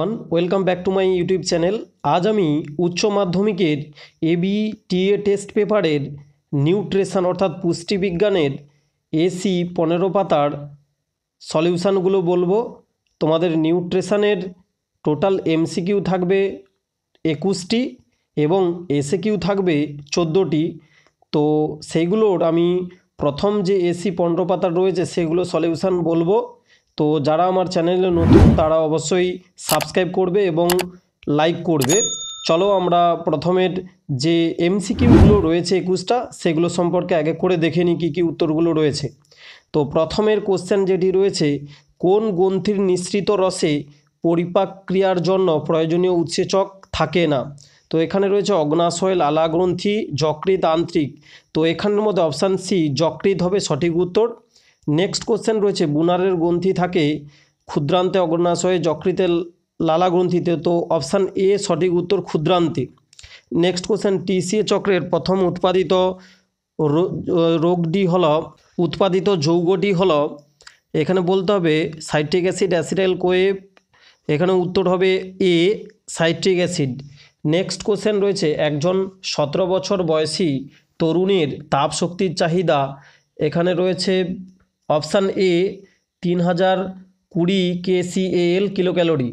everyone welcome back to my YouTube channel আজ আমি উচ্চ মাধ্যমিকের এবি টিএ টেস্ট পেপারের নিউট্রেশন অর্থাৎ পুষ্টিবিজ্ঞানের এসি পনেরো পাতার সলিউশানগুলো বলবো তোমাদের নিউট্রেশনের টোটাল এমসিকিউ থাকবে একুশটি এবং এসিকিউ থাকবে চোদ্দোটি তো সেইগুলোর আমি প্রথম যে এসি পনেরো পাতার রয়েছে সেগুলো সলিউশান বলবো তো যারা আমার চ্যানেলে নতুন তারা অবশ্যই সাবস্ক্রাইব করবে এবং লাইক করবে চলো আমরা প্রথমের যে এমসিকিউগুলো রয়েছে একুশটা সেগুলো সম্পর্কে আগে করে দেখে নিই কী কী উত্তরগুলো রয়েছে তো প্রথমের কোশ্চেন যেটি রয়েছে কোন গ্রন্থির নিঃসৃত রসে পরিপাক ক্রিয়ার জন্য প্রয়োজনীয় উৎসেচক থাকে না তো এখানে রয়েছে অগ্নাশয় লালা গ্রন্থি যকৃত আন্ত্রিক তো এখানের মধ্যে অপশান সি যকৃত হবে সঠিক উত্তর নেক্সট কোশ্চেন রয়েছে বুনারের গ্রন্থি থাকে ক্ষুদ্রান্তে অগ্রণাশয়ে যকৃতে লালা গ্রন্থিতে তো অপশান এ সঠিক উত্তর ক্ষুদ্রান্তে নেক্সট কোশ্চেন টিসিএ চক্রের প্রথম উৎপাদিত রোগটি হল উৎপাদিত যৌগটি হল এখানে বলতে হবে সাইট্রিক অ্যাসিড অ্যাসিডাইল কোয়েব এখানে উত্তর হবে A citric acid next question রয়েছে একজন সতেরো বছর বয়সী তরুণীর তাপ শক্তির চাহিদা এখানে রয়েছে অপশান এ তিন হাজার কুড়ি এল কিলো ক্যালোরি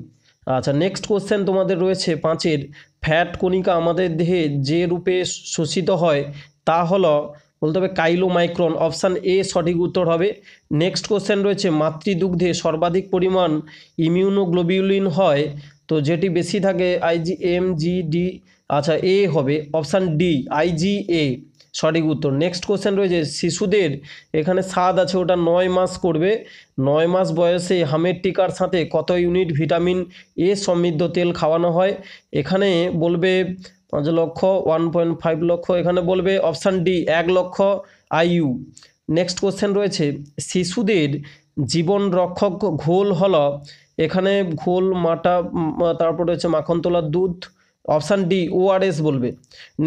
আচ্ছা নেক্সট কোশ্চেন তোমাদের রয়েছে পাঁচের ফ্যাট কণিকা আমাদের দেহে যে রূপে শোষিত হয় তা হল বলতে হবে কাইলো মাইক্রন অপশান এ সঠিক উত্তর হবে নেক্সট কোশ্চেন রয়েছে মাতৃদুগ্ধে সর্বাধিক পরিমাণ ইমিউনোগ্লোবিউলিন হয় তো যেটি বেশি থাকে আইজি এম জি ডি আচ্ছা এ হবে অপশান ডি আইজিএ এ সঠিক উত্তর নেক্সট কোশ্চেন রয়েছে শিশুদের এখানে স্বাদ আছে ওটা নয় মাস করবে নয় মাস বয়সে হামের টিকার সাথে কত ইউনিট ভিটামিন এ সমৃদ্ধ তেল খাওয়ানো হয় এখানে বলবে পাঁচ লক্ষ ওয়ান পয়েন্ট ফাইভ লক্ষ এখানে বলবে অপশান ডি এক লক্ষ আইইউ নেক্সট কোশ্চেন রয়েছে শিশুদের জীবন রক্ষক ঘোল হল এখানে ঘোল মাটা তারপর রয়েছে মাখন তোলার দুধ অপশান ডি ওআরএস বলবে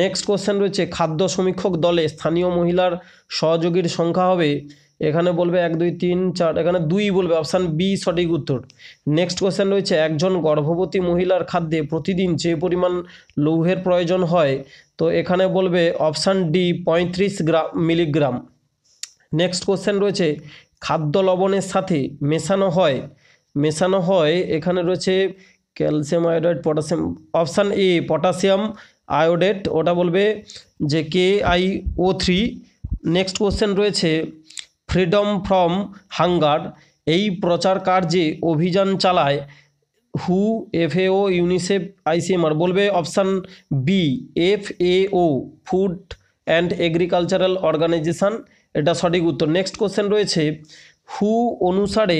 নেক্সট কোশ্চেন রয়েছে খাদ্য সমীক্ষক দলে স্থানীয় মহিলার সহযোগীর সংখ্যা হবে এখানে বলবে এক দুই তিন চার এখানে দুই বলবে অপশান বি সঠিক উত্তর নেক্সট কোশ্চেন রয়েছে একজন গর্ভবতী মহিলার খাদ্যে প্রতিদিন যে পরিমাণ লৌহের প্রয়োজন হয় তো এখানে বলবে অপশান ডি পঁয়ত্রিশ গ্রাম মিলিগ্রাম নেক্সট কোশ্চেন রয়েছে খাদ্য লবণের সাথে মেশানো হয় মেশানো হয় এখানে রয়েছে calcium iodide potassium option A potassium iodate ওটা বলবে যে K I O three next question রয়েছে ফ্রিডম ফ্রম হাঙ্গার এই প্রচার কার্যে অভিযান চালায় who F A O UNICEF ICMR বলবে option B F A O food and agricultural organisation এটা সঠিক উত্তর নেক্সট কোশ্চেন রয়েছে হু অনুসারে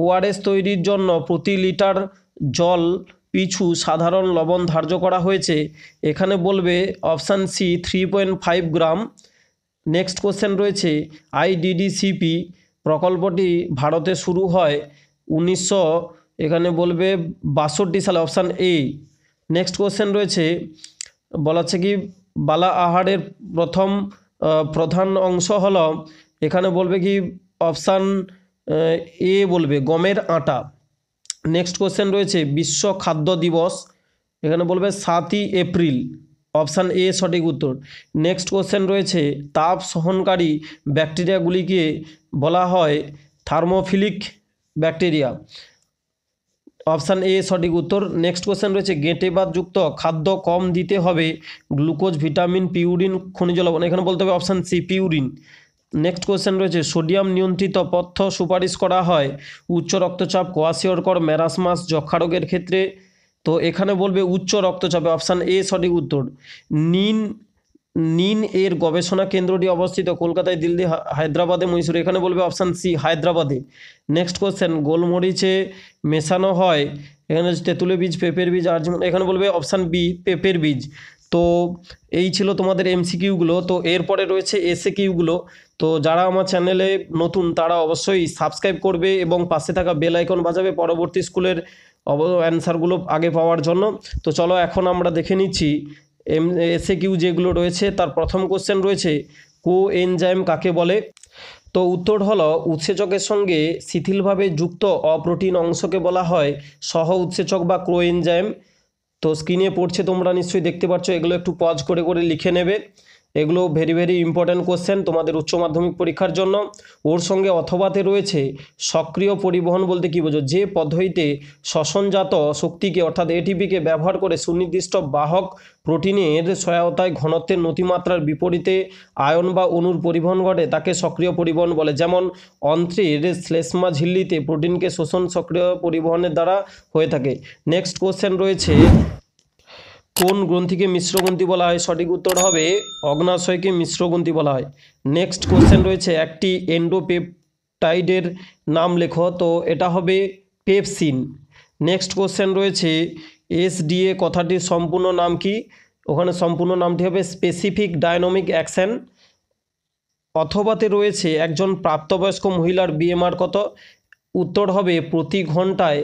ওআরএস তৈরির জন্য প্রতি লিটার জল পিছু সাধারণ লবণ ধার্য করা হয়েছে এখানে বলবে option C three point five gram next question রয়েছে আইডিডিসিপি প্রকল্পটি ভারতে শুরু হয় উনিশশো এখানে বলবে বাষট্টি সালে অপশান এ নেক্সট কোশ্চেন রয়েছে বলা হচ্ছে কি বালা আহারের প্রথম প্রধান অংশ হল এখানে বলবে কি অপশান এ বলবে গমের আটা নেক্সট কোশ্চেন রয়েছে বিশ্ব খাদ্য দিবস এখানে বলবে সাতই এপ্রিল অপশান এ সঠিক উত্তর নেক্সট কোশ্চেন রয়েছে তাপ সহনকারী ব্যাকটেরিয়াগুলিকে বলা হয় থার্মোফিলিক ব্যাকটেরিয়া অপশান এ সঠিক উত্তর নেক্সট কোশ্চেন রয়েছে যুক্ত খাদ্য কম দিতে হবে গ্লুকোজ ভিটামিন পিউরিন খনিজ লবণ এখানে বলতে হবে option C purine next question রয়েছে সোডিয়াম নিয়ন্ত্রিত পথ্য সুপারিশ করা হয় উচ্চ রক্তচাপ কোয়াশিওরকর ম্যারাসমাস যক্ষারোগের ক্ষেত্রে তো এখানে বলবে উচ্চ রক্তচাপে অপশান এ সঠিক উত্তর নিন নিন এর গবেষণা কেন্দ্রটি অবস্থিত কলকাতায় দিল্লি হায়দ্রাবাদে মহীশূর এখানে বলবে অপশান সি হায়দ্রাবাদে নেক্সট কোয়েশ্চেন গোলমরিচে মেশানো হয় এখানে তেঁতুলে বীজ পেঁপের বীজ আর এখানে বলবে অপশান বি পেঁপের বীজ তো এই ছিল তোমাদের এমসিকিউগুলো তো এরপরে রয়েছে এসে কিউগুলো তো যারা আমার চ্যানেলে নতুন তারা অবশ্যই সাবস্ক্রাইব করবে এবং পাশে থাকা বেল আইকন বাজাবে পরবর্তী স্কুলের অব অ্যান্সারগুলো আগে পাওয়ার জন্য তো চলো এখন আমরা দেখে নিচ্ছি এম এসে কিউ যেগুলো রয়েছে তার প্রথম কোশ্চেন রয়েছে কো এনজাইম কাকে বলে তো উত্তর হলো উৎসেচকের সঙ্গে শিথিলভাবে যুক্ত অপ্রোটিন অংশকে বলা হয় সহ উৎসেচক বা ক্রো এনজাইম তো স্ক্রিনে পড়ছে তোমরা নিশ্চয়ই দেখতে পাচ্ছ এগুলো একটু পজ করে করে লিখে নেবে এগুলো ভেরি ভেরি ইম্পর্ট্যান্ট কোশ্চেন তোমাদের উচ্চ মাধ্যমিক পরীক্ষার জন্য ওর সঙ্গে অথবাতে রয়েছে সক্রিয় পরিবহন বলতে কী বোঝো যে পদ্ধতিতে শ্বসনজাত শক্তিকে অর্থাৎ এটিপিকে ব্যবহার করে সুনির্দিষ্ট বাহক প্রোটিনের সহায়তায় ঘনত্বের নতিমাত্রার বিপরীতে আয়ন বা অনুর পরিবহন ঘটে তাকে সক্রিয় পরিবহন বলে যেমন অন্ত্রের শ্লেষ্মা ঝিল্লিতে প্রোটিনকে শোষণ সক্রিয় পরিবহনের দ্বারা হয়ে থাকে নেক্সট কোশ্চেন রয়েছে কোন গ্রন্থিকে মিশ্র গ্রন্থি বলা হয় সঠিক উত্তর হবে অগ্নাশয়কে মিশ্র গ্রন্থি বলা হয় নেক্সট কোশ্চেন রয়েছে একটি এন্ডোপেপটাইডের নাম লেখো তো এটা হবে পেপসিন নেক্সট কোশ্চেন রয়েছে এসডিএ কথাটির সম্পূর্ণ নাম কি ওখানে সম্পূর্ণ নামটি হবে স্পেসিফিক ডায়নামিক অ্যাকশান অথবাতে রয়েছে একজন প্রাপ্তবয়স্ক মহিলার বিএমআর কত উত্তর হবে প্রতি ঘন্টায়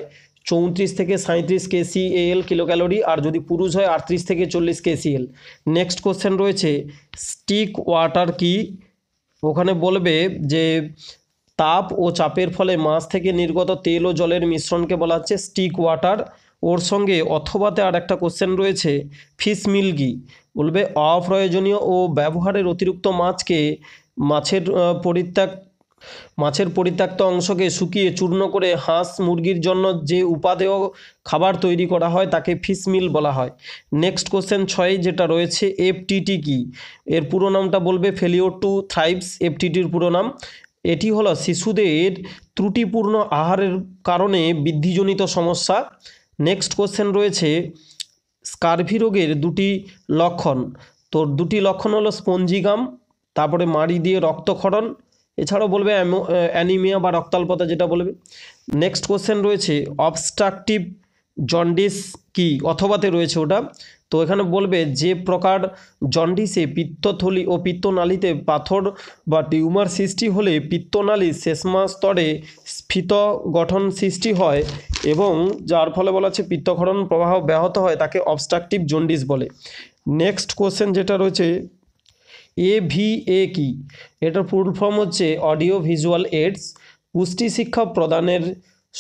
চৌত্রিশ থেকে সাঁত্রিশ কেসি এল কিলো ক্যালোরি আর যদি পুরুষ হয় আটত্রিশ থেকে চল্লিশ কেসি এল নেক্সট কোশ্চেন রয়েছে স্টিক ওয়াটার কি ওখানে বলবে যে তাপ ও চাপের ফলে মাছ থেকে নির্গত তেল ও জলের মিশ্রণকে বলা হচ্ছে স্টিক ওয়াটার ওর সঙ্গে অথবাতে আর একটা কোশ্চেন রয়েছে ফিস মিলগি বলবে অপ্রয়োজনীয় ও ব্যবহারের অতিরিক্ত মাছকে মাছের পরিত্যাগ মাছের পরিত্যক্ত অংশকে শুকিয়ে চূর্ণ করে হাঁস মুরগির জন্য যে উপাদেয় খাবার তৈরি করা হয় তাকে ফিশ মিল বলা হয় নেক্সট কোশ্চেন ছয় যেটা রয়েছে এফটিটি কি এর পুরো নামটা বলবে ফেলিওর টু থ্রাইবস এফটিটির পুরো নাম এটি হলো শিশুদের ত্রুটিপূর্ণ আহারের কারণে বৃদ্ধিজনিত সমস্যা নেক্সট কোশ্চেন রয়েছে স্কার্ভি রোগের দুটি লক্ষণ তো দুটি লক্ষণ হলো স্পঞ্জিগাম তারপরে মাড়ি দিয়ে রক্তক্ষরণ এছাড়াও বলবে অ্যানিমিয়া বা রক্তাল্পতা যেটা বলবে নেক্সট কোশ্চেন রয়েছে অবস্ট্রাকটিভ জন্ডিস কি অথবাতে রয়েছে ওটা তো এখানে বলবে যে প্রকার জন্ডিসে পিত্তথলি ও পিত্তনালীতে পাথর বা টিউমার সৃষ্টি হলে পিত্তনালী শেষমা স্তরে স্ফীত গঠন সৃষ্টি হয় এবং যার ফলে বলা হচ্ছে পিত্তক্ষরণ প্রবাহ ব্যাহত হয় তাকে অবস্ট্রাকটিভ জন্ডিস বলে নেক্সট কোশ্চেন যেটা রয়েছে এভিএ কি এটার ফুল ফর্ম হচ্ছে অডিও ভিজুয়াল এডস পুষ্টি শিক্ষা প্রদানের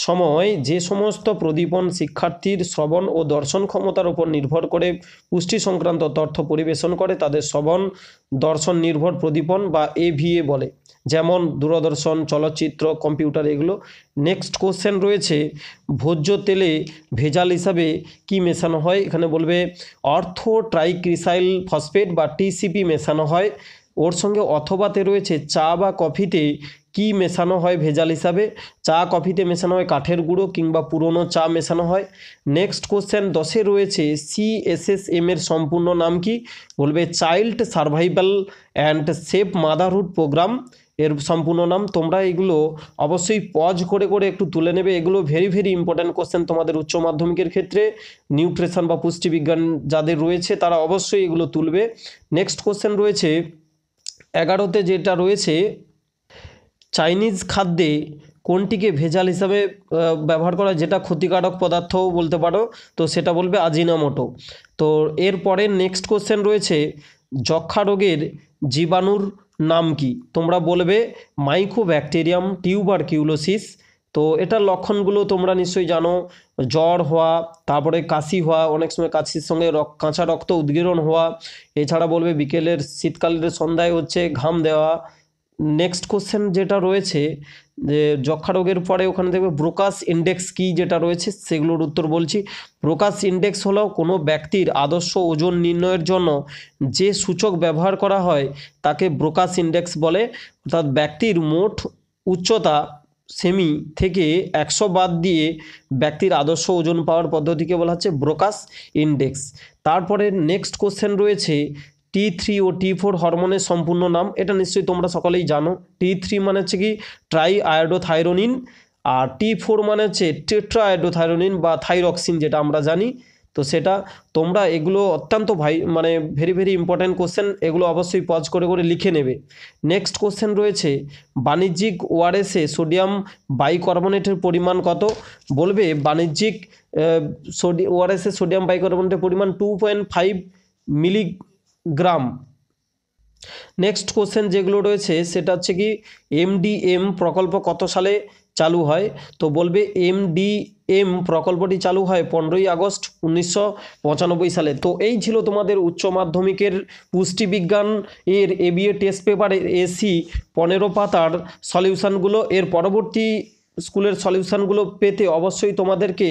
সময় যে সমস্ত প্রদীপন শিক্ষার্থীর শ্রবণ ও দর্শন ক্ষমতার উপর নির্ভর করে পুষ্টি সংক্রান্ত তথ্য পরিবেশন করে তাদের শ্রবণ দর্শন নির্ভর প্রদীপন বা এভিএ বলে যেমন দূরদর্শন চলচ্চিত্র কম্পিউটার এগুলো নেক্সট কোশ্চেন রয়েছে ভোজ্য তেলে ভেজাল হিসাবে কি মেশানো হয় এখানে বলবে অর্থ ট্রাইক্রিসাইল ফসফেট বা টিসিপি মেশানো হয় ওর সঙ্গে অথবাতে রয়েছে চা বা কফিতে কি মেশানো হয় ভেজাল হিসাবে চা কফিতে মেশানো হয় কাঠের গুঁড়ো কিংবা পুরনো চা মেশানো হয় নেক্সট কোশ্চেন দশে রয়েছে সিএসএসএম এর সম্পূর্ণ নাম কি বলবে child survival and safe motherhood programme এর সম্পূর্ণ নাম তোমরা এগুলো অবশ্যই পজ করে করে একটু তুলে নেবে এগুলো ভেরি ভেরি ইম্পর্ট্যান্ট কোশ্চেন তোমাদের উচ্চ মাধ্যমিকের ক্ষেত্রে নিউট্রিশন বা পুষ্টিবিজ্ঞান যাদের রয়েছে তারা অবশ্যই এগুলো তুলবে নেক্সট কোশ্চেন রয়েছে এগারোতে যেটা রয়েছে চাইনিজ খাদ্যে কোনটিকে ভেজাল হিসাবে ব্যবহার করা যেটা ক্ষতিকারক পদার্থ বলতে পারো তো সেটা বলবে আজিনামোটো তো এরপরে নেক্সট কোশ্চেন রয়েছে যক্ষা রোগের জীবাণুর নাম কি তোমরা বলবে ব্যাকটেরিয়াম টিউবার কিউলোসিস তো এটার লক্ষণগুলো তোমরা নিশ্চয়ই জানো জ্বর হওয়া তারপরে কাশি হওয়া অনেক সময় কাশির সঙ্গে কাঁচা রক্ত উদ্গীরণ হওয়া এছাড়া বলবে বিকেলের শীতকালের সন্ধ্যায় হচ্ছে ঘাম দেওয়া নেক্সট কোশ্চেন যেটা রয়েছে যে যক্ষা রোগের পরে ওখানে দেখবে ব্রোকাস ইন্ডেক্স কি যেটা রয়েছে সেগুলোর উত্তর বলছি ব্রোকাস ইন্ডেক্স হলো কোনো ব্যক্তির আদর্শ ওজন নির্ণয়ের জন্য যে সূচক ব্যবহার করা হয় তাকে ব্রোকাস ইন্ডেক্স বলে অর্থাৎ ব্যক্তির মোট উচ্চতা সেমি থেকে একশো বাদ দিয়ে ব্যক্তির আদর্শ ওজন পাওয়ার পদ্ধতিকে বলা হচ্ছে ব্রোকাস ইন্ডেক্স তারপরে নেক্সট কোশ্চেন রয়েছে টি থ্রি ও টি ফোর হরমোনের সম্পূর্ণ নাম এটা নিশ্চয়ই তোমরা সকলেই জানো টি থ্রি মানে হচ্ছে কি ট্রাই আয়োডোথাইরোনিন আর টি ফোর মানে হচ্ছে টেট্রা আয়োডোথাইরোনিন বা থাইরক্সিন যেটা আমরা জানি তো সেটা তোমরা এগুলো অত্যন্ত ভাই মানে ভেরি ভেরি ইম্পর্ট্যান্ট কোশ্চেন এগুলো অবশ্যই পজ করে করে লিখে নেবে নেক্সট কোশ্চেন রয়েছে বাণিজ্যিক ওয়ারেসে সোডিয়াম বাইকার্বনেটের পরিমাণ কত বলবে বাণিজ্যিক সোডি ওয়ারেসে সোডিয়াম বাইকার্বনেটের পরিমাণ two point five milligram next question যেগুলো রয়েছে সেটা হচ্ছে কি এমডিএম প্রকল্প কত সালে চালু হয় তো বলবে এমডিএম প্রকল্পটি চালু হয় পনেরোই আগস্ট উনিশশো সালে তো এই ছিল তোমাদের উচ্চ মাধ্যমিকের পুষ্টিবিজ্ঞান এর এবিএ টেস্ট পেপারের এসি পনেরো পাতার সলিউশানগুলো এর পরবর্তী স্কুলের সলিউশানগুলো পেতে অবশ্যই তোমাদেরকে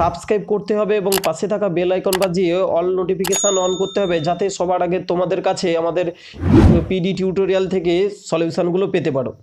সাবস্ক্রাইব করতে হবে এবং পাশে থাকা বেল আইকন বাজিয়ে অল নোটিফিকেশান অন করতে হবে যাতে সবার আগে তোমাদের কাছে আমাদের পিডি টিউটোরিয়াল থেকে সলিউশানগুলো পেতে পারো